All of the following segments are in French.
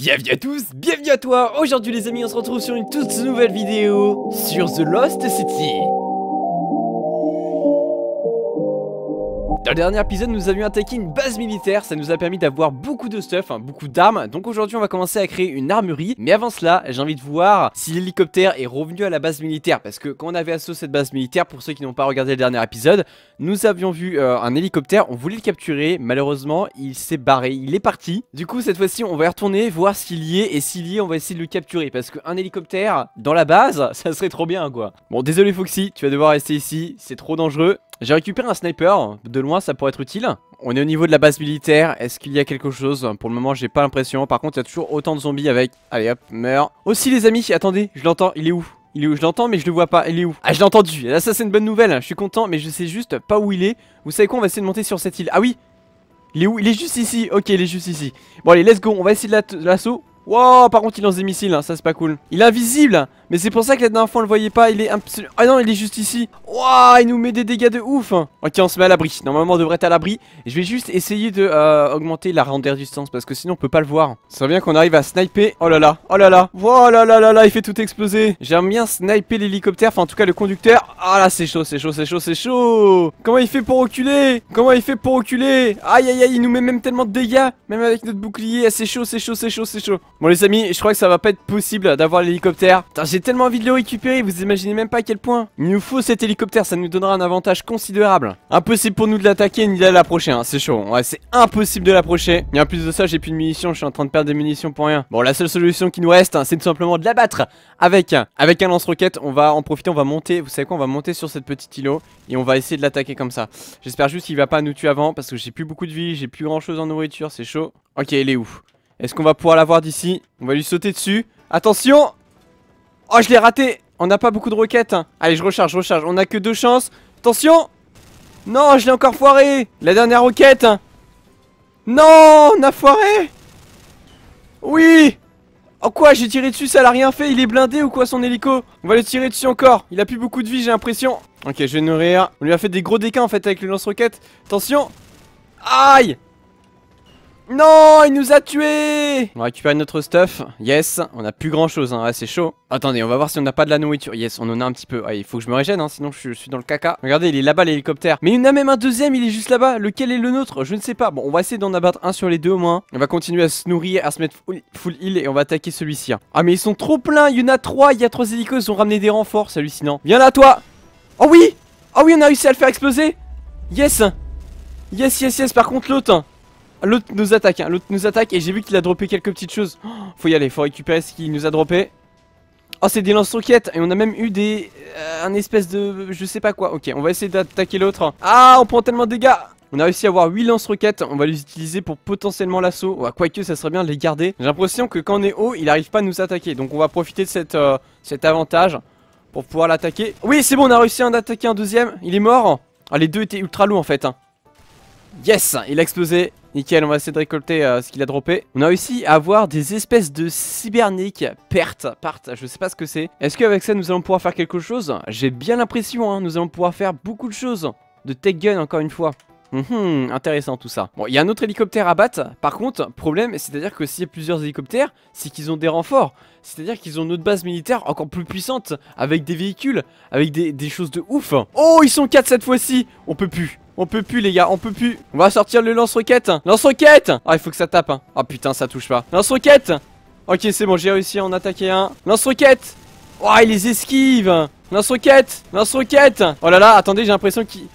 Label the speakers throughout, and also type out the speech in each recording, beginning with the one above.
Speaker 1: Bienvenue à tous, bienvenue à toi Aujourd'hui les amis, on se retrouve sur une toute nouvelle vidéo sur The Lost City le dernier épisode, nous avions attaqué une base militaire, ça nous a permis d'avoir beaucoup de stuff, hein, beaucoup d'armes. Donc aujourd'hui, on va commencer à créer une armurerie. Mais avant cela, j'ai envie de voir si l'hélicoptère est revenu à la base militaire. Parce que quand on avait assaut cette base militaire, pour ceux qui n'ont pas regardé le dernier épisode, nous avions vu euh, un hélicoptère, on voulait le capturer. Malheureusement, il s'est barré, il est parti. Du coup, cette fois-ci, on va y retourner, voir s'il y est. Et s'il y est, on va essayer de le capturer. Parce qu'un hélicoptère dans la base, ça serait trop bien, quoi. Bon, désolé Foxy, tu vas devoir rester ici, c'est trop dangereux. J'ai récupéré un sniper, de loin ça pourrait être utile. On est au niveau de la base militaire, est-ce qu'il y a quelque chose Pour le moment j'ai pas l'impression, par contre il y a toujours autant de zombies avec... Allez hop, meurs. Aussi les amis, attendez, je l'entends, il est où il est où Je l'entends mais je le vois pas, il est où Ah je l'ai entendu, là ça c'est une bonne nouvelle, je suis content mais je sais juste pas où il est. Vous savez quoi, on va essayer de monter sur cette île. Ah oui Il est où Il est juste ici, ok il est juste ici. Bon allez, let's go, on va essayer de l'assaut, Wow, par contre, il lance des missiles, hein, ça c'est pas cool. Il est invisible, mais c'est pour ça que la dernière fois on le voyait pas. Il est absolument. Ah non, il est juste ici. Wow, il nous met des dégâts de ouf. Ok, on se met à l'abri. Normalement, on devrait être à l'abri. Je vais juste essayer de euh, augmenter la du distance parce que sinon on peut pas le voir. Ça vient bien qu'on arrive à sniper. Oh là là, oh là là, Voilà là là là là, il fait tout exploser. J'aime bien sniper l'hélicoptère, enfin en tout cas le conducteur. Ah là, c'est chaud, c'est chaud, c'est chaud, c'est chaud. Comment il fait pour reculer Comment il fait pour reculer Aïe aïe aïe, il nous met même tellement de dégâts, même avec notre bouclier. c'est chaud, c'est chaud, c'est chaud, c'est chaud. Bon les amis, je crois que ça va pas être possible d'avoir l'hélicoptère. J'ai tellement envie de le récupérer, vous imaginez même pas à quel point. Il nous faut cet hélicoptère, ça nous donnera un avantage considérable. Impossible pour nous de l'attaquer ni de l'approcher, hein, c'est chaud. Ouais, c'est impossible de l'approcher. Et en plus de ça, j'ai plus de munitions, je suis en train de perdre des munitions pour rien. Bon, la seule solution qui nous reste, hein, c'est tout simplement de l'abattre avec, avec un lance-roquette. On va en profiter, on va monter, vous savez quoi, on va monter sur cette petite îlot et on va essayer de l'attaquer comme ça. J'espère juste qu'il va pas nous tuer avant parce que j'ai plus beaucoup de vie, j'ai plus grand chose en nourriture, c'est chaud. Ok, il est où est-ce qu'on va pouvoir l'avoir d'ici On va lui sauter dessus. Attention Oh, je l'ai raté On n'a pas beaucoup de roquettes. Hein. Allez, je recharge, je recharge. On n'a que deux chances. Attention Non, je l'ai encore foiré La dernière roquette hein. Non On a foiré Oui Oh quoi, j'ai tiré dessus, ça l'a rien fait, il est blindé ou quoi son hélico On va le tirer dessus encore, il a plus beaucoup de vie j'ai l'impression Ok, je vais nourrir, on lui a fait des gros dégâts en fait avec le lance-roquette Attention Aïe non, il nous a tués On récupère notre stuff. Yes, on a plus grand chose, hein. Ah, c'est chaud. Attendez, on va voir si on n'a pas de la nourriture. Yes, on en a un petit peu. Ah, il faut que je me régène, hein, sinon je, suis dans le caca. Regardez, il est là-bas l'hélicoptère. Mais il y en a même un deuxième, il est juste là-bas. Lequel est le nôtre Je ne sais pas. Bon, on va essayer d'en abattre un sur les deux au moins. On va continuer à se nourrir, à se mettre full, heal et on va attaquer celui-ci. Hein. Ah, mais ils sont trop pleins. Il y en a trois. Il y a trois hélicos. Ils ont ramené des renforts. C'est hallucinant. Viens là, toi Oh oui Oh oui, on a réussi à le faire exploser Yes Yes, yes, yes. Par contre, l'autre. Hein. L'autre nous attaque, hein. l'autre nous attaque et j'ai vu qu'il a droppé quelques petites choses. Oh, faut y aller, faut récupérer ce qu'il nous a droppé. Oh, c'est des lance-roquettes et on a même eu des... Euh, un espèce de... je sais pas quoi. Ok, on va essayer d'attaquer l'autre. Ah, on prend tellement de dégâts on a réussi à avoir 8 lance-roquettes, on va les utiliser pour potentiellement l'assaut. Ouais, quoique ça serait bien de les garder. J'ai l'impression que quand on est haut, il arrive pas à nous attaquer. Donc on va profiter de cette, euh, cet avantage pour pouvoir l'attaquer. Oui, c'est bon, on a réussi à en attaquer un deuxième. Il est mort. Ah, les deux étaient ultra lourds en fait. Hein. Yes, il a explosé. Nickel, on va essayer de récolter euh, ce qu'il a droppé. On a réussi à avoir des espèces de cyberniques Perte. part. je sais pas ce que c'est. Est-ce qu'avec ça, nous allons pouvoir faire quelque chose J'ai bien l'impression, hein, nous allons pouvoir faire beaucoup de choses. De tech gun, encore une fois. Mhm, intéressant tout ça. Bon, il y a un autre hélicoptère à battre. Par contre, problème, c'est-à-dire que s'il y a plusieurs hélicoptères, c'est qu'ils ont des renforts. C'est-à-dire qu'ils ont notre base militaire encore plus puissante, avec des véhicules, avec des, choses de ouf. Oh, ils sont quatre cette fois-ci On peut plus. On peut plus les gars, on peut plus On va sortir le lance-roquette Lance-roquette Ah il faut que ça tape hein. Ah putain ça touche pas Lance-roquette Ok c'est bon j'ai réussi à en attaquer un Lance-roquette Oh il les esquive Lance-roquette Lance-roquette Oh là là attendez j'ai l'impression qu'ils...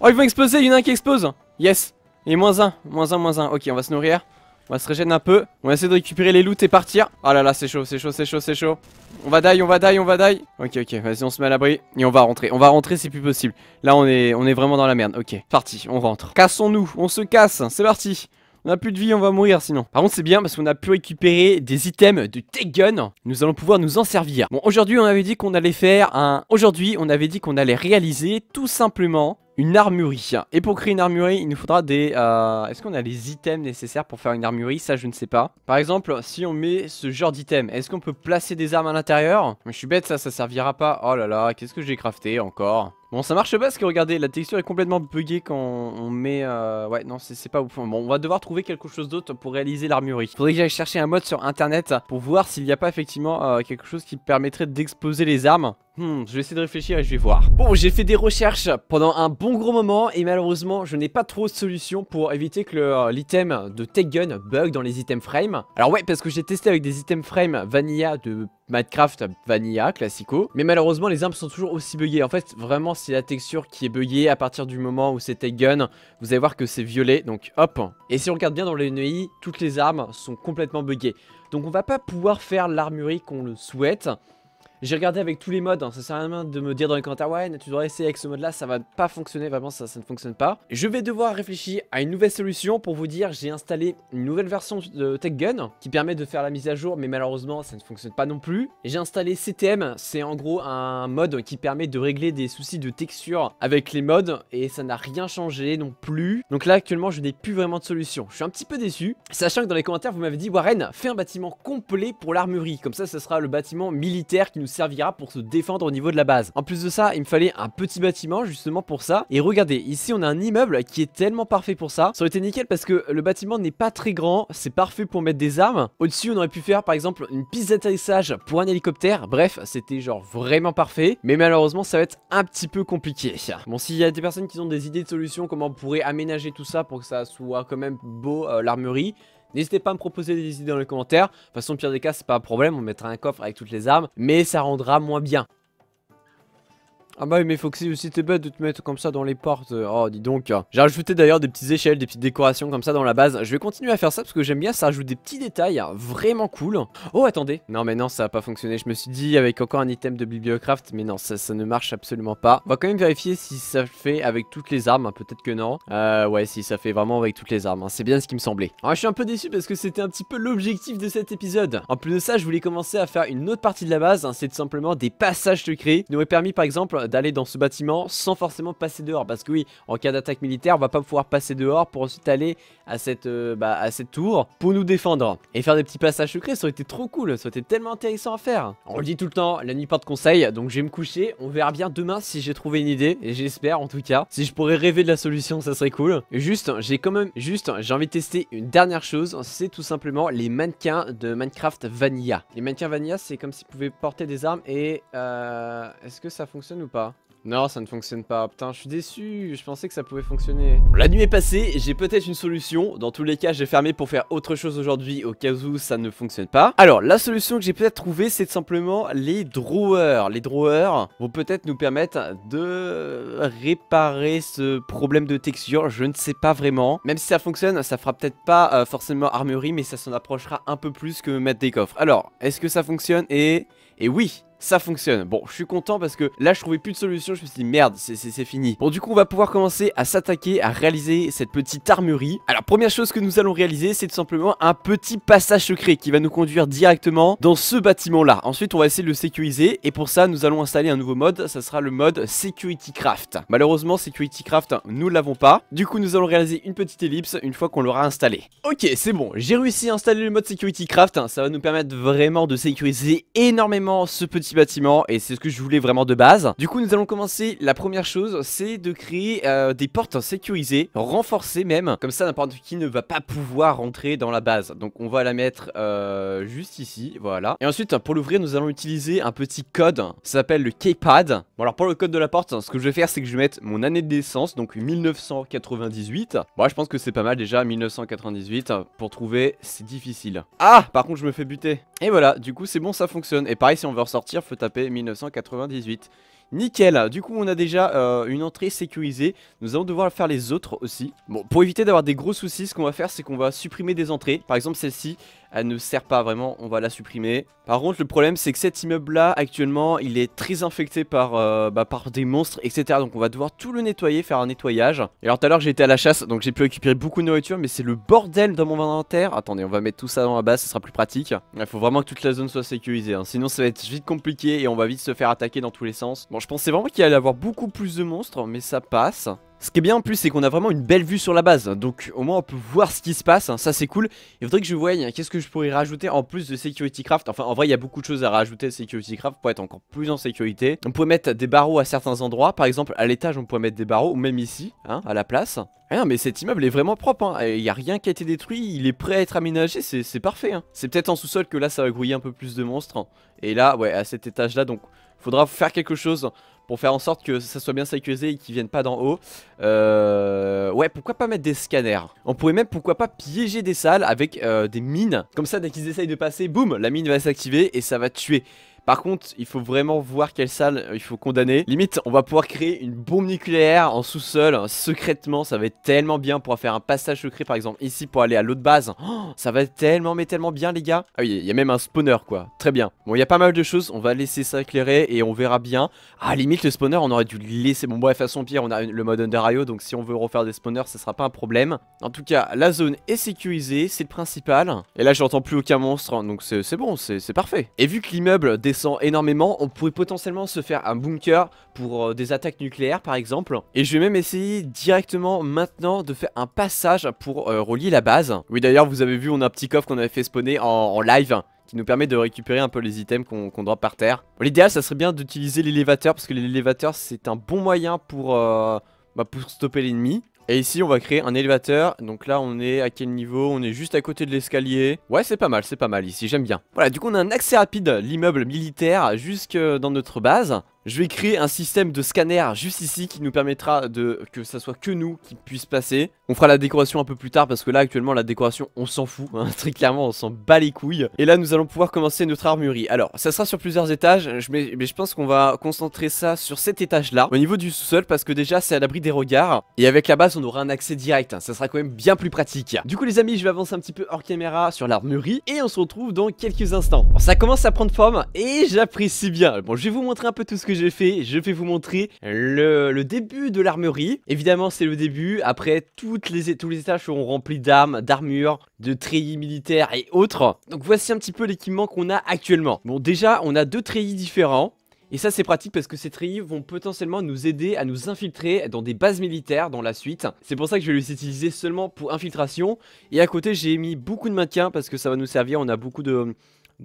Speaker 1: Oh ils vont exploser, il y en a un qui explose Yes Et moins un, moins un, moins un Ok on va se nourrir on va se régénérer un peu. On va essayer de récupérer les loots et partir. Oh là là, c'est chaud, c'est chaud, c'est chaud, c'est chaud. On va die, on va die, on va die. Ok, ok, vas-y, on se met à l'abri. Et on va rentrer. On va rentrer c'est plus possible. Là, on est, on est vraiment dans la merde. Ok, parti, on rentre. Cassons-nous, on se casse. C'est parti. On a plus de vie, on va mourir sinon. Par contre, c'est bien parce qu'on a pu récupérer des items de T-Gun. Nous allons pouvoir nous en servir. Bon, aujourd'hui, on avait dit qu'on allait faire un... Aujourd'hui, on avait dit qu'on allait réaliser tout simplement une armurerie. Et pour créer une armurerie, il nous faudra des... Euh, est-ce qu'on a les items nécessaires pour faire une armurerie Ça, je ne sais pas. Par exemple, si on met ce genre d'item, est-ce qu'on peut placer des armes à l'intérieur Mais je suis bête, ça, ça servira pas. Oh là là, qu'est-ce que j'ai crafté encore Bon, ça marche pas parce que regardez, la texture est complètement buggée quand on met... Euh, ouais, non, c'est pas Bon, on va devoir trouver quelque chose d'autre pour réaliser l'armurerie. Faudrait que j'aille chercher un mode sur internet pour voir s'il n'y a pas effectivement euh, quelque chose qui permettrait d'exposer les armes. Hmm, je vais essayer de réfléchir et je vais voir. Bon, j'ai fait des recherches pendant un bon gros moment et malheureusement, je n'ai pas trop de solution pour éviter que euh, l'item de Tech Gun bug dans les items frame. Alors ouais, parce que j'ai testé avec des items frame vanilla de Minecraft vanilla, classico. Mais malheureusement, les armes sont toujours aussi buggées En fait, vraiment, c'est la texture qui est buggée à partir du moment où c'était gun. Vous allez voir que c'est violet, donc hop. Et si on regarde bien dans les NEI, toutes les armes sont complètement buggées. Donc on va pas pouvoir faire l'armurerie qu'on le souhaite. J'ai regardé avec tous les modes, hein, ça sert à rien de me dire dans les commentaires Warren tu dois essayer avec ce mode là, ça va pas fonctionner, vraiment ça, ça ne fonctionne pas. Je vais devoir réfléchir à une nouvelle solution pour vous dire j'ai installé une nouvelle version de Tech Gun qui permet de faire la mise à jour mais malheureusement ça ne fonctionne pas non plus. J'ai installé CTM, c'est en gros un mode qui permet de régler des soucis de texture avec les modes et ça n'a rien changé non plus. Donc là actuellement je n'ai plus vraiment de solution, je suis un petit peu déçu, sachant que dans les commentaires vous m'avez dit Warren fais un bâtiment complet pour l'armurerie, comme ça ce sera le bâtiment militaire qui nous servira pour se défendre au niveau de la base. En plus de ça, il me fallait un petit bâtiment justement pour ça. Et regardez, ici on a un immeuble qui est tellement parfait pour ça. Ça aurait été nickel parce que le bâtiment n'est pas très grand, c'est parfait pour mettre des armes. Au-dessus, on aurait pu faire par exemple une piste d'atterrissage pour un hélicoptère. Bref, c'était genre vraiment parfait. Mais malheureusement, ça va être un petit peu compliqué. Bon, s'il y a des personnes qui ont des idées de solutions, comment on pourrait aménager tout ça pour que ça soit quand même beau euh, l'armerie N'hésitez pas à me proposer des idées dans les commentaires. De toute façon, pire des cas, c'est pas un problème, on mettra un coffre avec toutes les armes, mais ça rendra moins bien. Ah bah oui, mais faut aussi t'es bête de te mettre comme ça dans les portes. Euh, oh, dis donc. J'ai rajouté d'ailleurs des petites échelles, des petites décorations comme ça dans la base. Je vais continuer à faire ça parce que j'aime bien, ça ajoute des petits détails vraiment cool. Oh, attendez. Non, mais non, ça a pas fonctionné. Je me suis dit avec encore un item de Bibliocraft, mais non, ça, ça ne marche absolument pas. On va quand même vérifier si ça fait avec toutes les armes. Peut-être que non. Euh, ouais, si ça fait vraiment avec toutes les armes. Hein. C'est bien ce qui me semblait. Ah, je suis un peu déçu parce que c'était un petit peu l'objectif de cet épisode. En plus de ça, je voulais commencer à faire une autre partie de la base. Hein. C'est simplement des passages secrets qui nous auraient permis, par exemple, d'aller dans ce bâtiment sans forcément passer dehors. Parce que oui, en cas d'attaque militaire, on va pas pouvoir passer dehors pour ensuite aller à cette, euh, bah, à cette tour pour nous défendre. Et faire des petits passages secrets, ça aurait été trop cool, ça aurait été tellement intéressant à faire. On le dit tout le temps, la nuit porte conseil, donc je vais me coucher. On verra bien demain si j'ai trouvé une idée, et j'espère en tout cas. Si je pourrais rêver de la solution, ça serait cool. Juste, j'ai quand même, juste, j'ai envie de tester une dernière chose, c'est tout simplement les mannequins de Minecraft Vanilla. Les mannequins Vanilla, c'est comme si s'ils pouvaient porter des armes et... Euh, est-ce que ça fonctionne ou pas non, ça ne fonctionne pas. Putain, je suis déçu. Je pensais que ça pouvait fonctionner. La nuit est passée j'ai peut-être une solution. Dans tous les cas, j'ai fermé pour faire autre chose aujourd'hui au cas où ça ne fonctionne pas. Alors, la solution que j'ai peut-être trouvée, c'est simplement les drawers. Les drawers vont peut-être nous permettre de réparer ce problème de texture. Je ne sais pas vraiment. Même si ça fonctionne, ça fera peut-être pas euh, forcément armurerie, mais ça s'en approchera un peu plus que mettre des coffres. Alors, est-ce que ça fonctionne Et... Et oui ça fonctionne. Bon, je suis content parce que là, je trouvais plus de solution. Je me suis dit, merde, c'est fini. Bon, du coup, on va pouvoir commencer à s'attaquer, à réaliser cette petite armurerie. Alors, première chose que nous allons réaliser, c'est tout simplement un petit passage secret qui va nous conduire directement dans ce bâtiment-là. Ensuite, on va essayer de le sécuriser. Et pour ça, nous allons installer un nouveau mode. Ça sera le mode Security Craft. Malheureusement, Security Craft, nous l'avons pas. Du coup, nous allons réaliser une petite ellipse une fois qu'on l'aura installé. Ok, c'est bon. J'ai réussi à installer le mode Security Craft. Ça va nous permettre vraiment de sécuriser énormément ce petit bâtiment et c'est ce que je voulais vraiment de base. Du coup, nous allons commencer. La première chose, c'est de créer euh, des portes sécurisées, renforcées même. Comme ça, n'importe qui ne va pas pouvoir rentrer dans la base. Donc, on va la mettre euh, juste ici, voilà. Et ensuite, pour l'ouvrir, nous allons utiliser un petit code. Ça s'appelle le keypad. Bon, alors pour le code de la porte, ce que je vais faire, c'est que je vais mettre mon année de naissance, donc 1998. Bon, je pense que c'est pas mal déjà, 1998. Pour trouver, c'est difficile. Ah, par contre, je me fais buter. Et voilà, du coup, c'est bon, ça fonctionne. Et pareil, si on veut ressortir faut taper 1998. Nickel, du coup on a déjà euh, une entrée sécurisée, nous allons devoir faire les autres aussi Bon, pour éviter d'avoir des gros soucis, ce qu'on va faire c'est qu'on va supprimer des entrées, par exemple celle-ci elle ne sert pas vraiment, on va la supprimer. Par contre, le problème, c'est que cet immeuble-là, actuellement, il est très infecté par, euh, bah, par des monstres, etc. Donc on va devoir tout le nettoyer, faire un nettoyage. Et alors tout à l'heure, j'ai été à la chasse, donc j'ai pu récupérer beaucoup de nourriture, mais c'est le bordel dans mon inventaire. Attendez, on va mettre tout ça dans la base, ce sera plus pratique. Il faut vraiment que toute la zone soit sécurisée, hein. sinon ça va être vite compliqué et on va vite se faire attaquer dans tous les sens. Bon, je pensais vraiment qu'il allait y avoir beaucoup plus de monstres, mais ça passe. Ce qui est bien en plus c'est qu'on a vraiment une belle vue sur la base Donc au moins on peut voir ce qui se passe Ça c'est cool Il faudrait que je voie qu'est-ce que je pourrais rajouter en plus de Security Craft Enfin en vrai il y a beaucoup de choses à rajouter à Security Craft Pour être encore plus en sécurité On pourrait mettre des barreaux à certains endroits Par exemple à l'étage on pourrait mettre des barreaux Ou même ici hein, à la place mais cet immeuble est vraiment propre, hein. il n'y a rien qui a été détruit, il est prêt à être aménagé, c'est parfait. Hein. C'est peut-être en sous-sol que là ça va grouiller un peu plus de monstres. Et là, ouais, à cet étage-là, donc Faudra faire quelque chose pour faire en sorte que ça soit bien sécurisé et qu'ils viennent pas d'en haut. Euh... Ouais, pourquoi pas mettre des scanners On pourrait même, pourquoi pas, piéger des salles avec euh, des mines. Comme ça, dès qu'ils essayent de passer, boum, la mine va s'activer et ça va tuer. Par contre, il faut vraiment voir quelle salle euh, il faut condamner. Limite, on va pouvoir créer une bombe nucléaire en sous-sol, hein, secrètement. Ça va être tellement bien. pour faire un passage secret, par exemple, ici pour aller à l'autre base. Oh, ça va être tellement, mais tellement bien, les gars. Ah oui, il y a même un spawner, quoi. Très bien. Bon, il y a pas mal de choses. On va laisser ça éclairer et on verra bien. Ah, limite, le spawner, on aurait dû le laisser. Bon, bref, à son pire, on a le mode Under IO. Donc, si on veut refaire des spawners, ça sera pas un problème. En tout cas, la zone est sécurisée. C'est le principal. Et là, j'entends plus aucun monstre. Hein, donc, c'est bon, c'est parfait. Et vu que l'immeuble des énormément. On pourrait potentiellement se faire un bunker pour euh, des attaques nucléaires par exemple. Et je vais même essayer directement maintenant de faire un passage pour euh, relier la base. Oui d'ailleurs vous avez vu on a un petit coffre qu'on avait fait spawner en, live qui nous permet de récupérer un peu les items qu'on qu drop par terre. L'idéal, ça serait bien d'utiliser l'élévateur, parce que l'élévateur, c'est un bon moyen pour, euh, bah, pour stopper l'ennemi. Et ici, on va créer un élévateur. Donc là, on est à quel niveau On est juste à côté de l'escalier. Ouais, c'est pas mal, c'est pas mal ici, j'aime bien. Voilà, du coup, on a un accès rapide l'immeuble militaire jusque dans notre base. Je vais créer un système de scanner juste ici qui nous permettra de que ça soit que nous qui puisse passer. On fera la décoration un peu plus tard parce que là actuellement la décoration on s'en fout. Hein, très clairement on s'en bat les couilles. Et là nous allons pouvoir commencer notre armurerie. Alors ça sera sur plusieurs étages mais je pense qu'on va concentrer ça sur cet étage là. Au niveau du sous-sol parce que déjà c'est à l'abri des regards. Et avec la base on aura un accès direct. Hein, ça sera quand même bien plus pratique. Du coup les amis je vais avancer un petit peu hors caméra sur l'armurerie. Et on se retrouve dans quelques instants. ça commence à prendre forme et j'apprécie bien. Bon je vais vous montrer un peu tout ce que je Je vais vous montrer le, début de l'armerie. Évidemment, c'est le début. Après, toutes les, tous les étages seront remplis d'armes, d'armures, de treillis militaires et autres. Donc voici un petit peu l'équipement qu'on a actuellement. Bon, déjà, on a deux treillis différents. Et ça c'est pratique parce que ces treillis vont potentiellement nous aider à nous infiltrer dans des bases militaires dans la suite. C'est pour ça que je vais les utiliser seulement pour infiltration. Et à côté j'ai mis beaucoup de maintien parce que ça va nous servir, on a beaucoup de,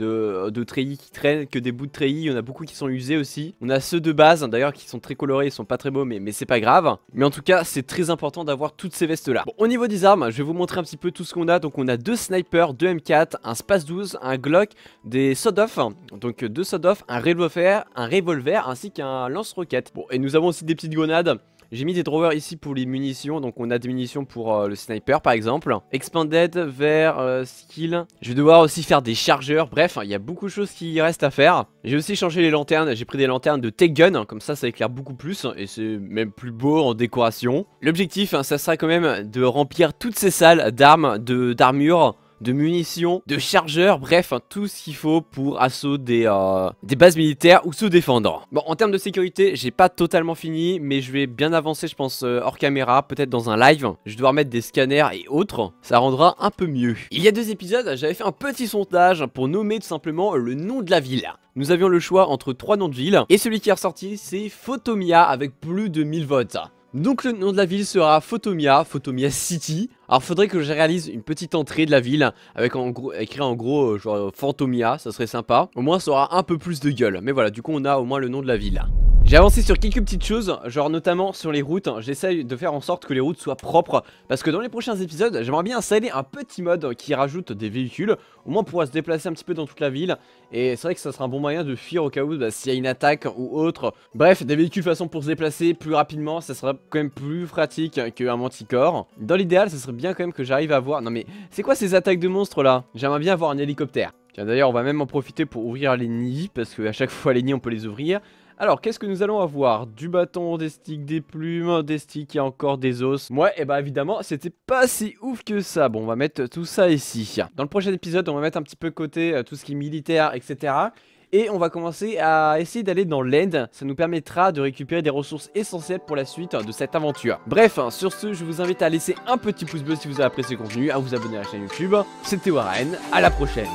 Speaker 1: euh, de, treillis qui traînent, que des bouts de treillis. Il y en a beaucoup qui sont usés aussi. On a ceux de base, hein, d'ailleurs, qui sont très colorés, ils sont pas très beaux, mais, mais c'est pas grave. Mais en tout cas, c'est très important d'avoir toutes ces vestes-là. Bon, au niveau des armes, je vais vous montrer un petit peu tout ce qu'on a. Donc, on a deux snipers, deux M4, un space 12, un Glock, des Sodoff, donc deux Sodoff, un revolver, un revolver ainsi qu'un lance-roquette. Bon, et nous avons aussi des petites grenades. J'ai mis des drawers ici pour les munitions, donc on a des munitions pour euh, le sniper par exemple. Expanded, vers euh, skill. Je vais devoir aussi faire des chargeurs, bref, il y a beaucoup de choses qui restent à faire. J'ai aussi changé les lanternes, j'ai pris des lanternes de Tech gun comme ça ça éclaire beaucoup plus et c'est même plus beau en décoration. L'objectif, hein, ça sera quand même de remplir toutes ces salles d'armes, d'armures de munitions, de chargeurs, bref, hein, tout ce qu'il faut pour assaut des, euh, des bases militaires ou se défendre. Bon, en termes de sécurité, j'ai pas totalement fini, mais je vais bien avancer, je pense, euh, hors caméra, peut-être dans un live. Je vais devoir mettre des scanners et autres, ça rendra un peu mieux. Il y a deux épisodes, j'avais fait un petit sondage pour nommer tout simplement le nom de la ville. Nous avions le choix entre trois noms de ville et celui qui est ressorti, c'est Photomia avec plus de 1000 votes. Donc le nom de la ville sera Photomia, Photomia City. Alors faudrait que je réalise une petite entrée de la ville avec gros écrit en gros euh, genre Phantomia, ça serait sympa. Au moins ça aura un peu plus de gueule. Mais voilà, du coup on a au moins le nom de la ville. J'ai avancé sur quelques petites choses, genre notamment sur les routes, j'essaye de faire en sorte que les routes soient propres, parce que dans les prochains épisodes, j'aimerais bien installer un petit mode qui rajoute des véhicules, au moins on pourra se déplacer un petit peu dans toute la ville, et c'est vrai que ça sera un bon moyen de fuir au cas où bah, s'il y a une attaque ou autre. Bref, des véhicules façon pour se déplacer plus rapidement, ça serait quand même plus pratique qu'un manticore. Dans l'idéal, ça serait bien quand même que j'arrive à voir... Non mais, c'est quoi ces attaques de monstres là J'aimerais bien avoir un hélicoptère. Tiens d'ailleurs, on va même en profiter pour ouvrir les nids, parce qu'à chaque fois les nids on peut les ouvrir. Alors, qu'est-ce que nous allons avoir Du bâton, des sticks, des plumes, des sticks et encore des os. Moi, ouais, et eh ben, évidemment, c'était pas si ouf que ça. Bon, on va mettre tout ça ici. Dans le prochain épisode, on va mettre un petit peu côté euh, tout ce qui est militaire, etc. Et on va commencer à essayer d'aller dans l'Aide. ça nous permettra de récupérer des ressources essentielles pour la suite de cette aventure. Bref, hein, sur ce, je vous invite à laisser un petit pouce bleu si vous avez apprécié le contenu, à vous abonner à la chaîne YouTube. C'était Warren, à la prochaine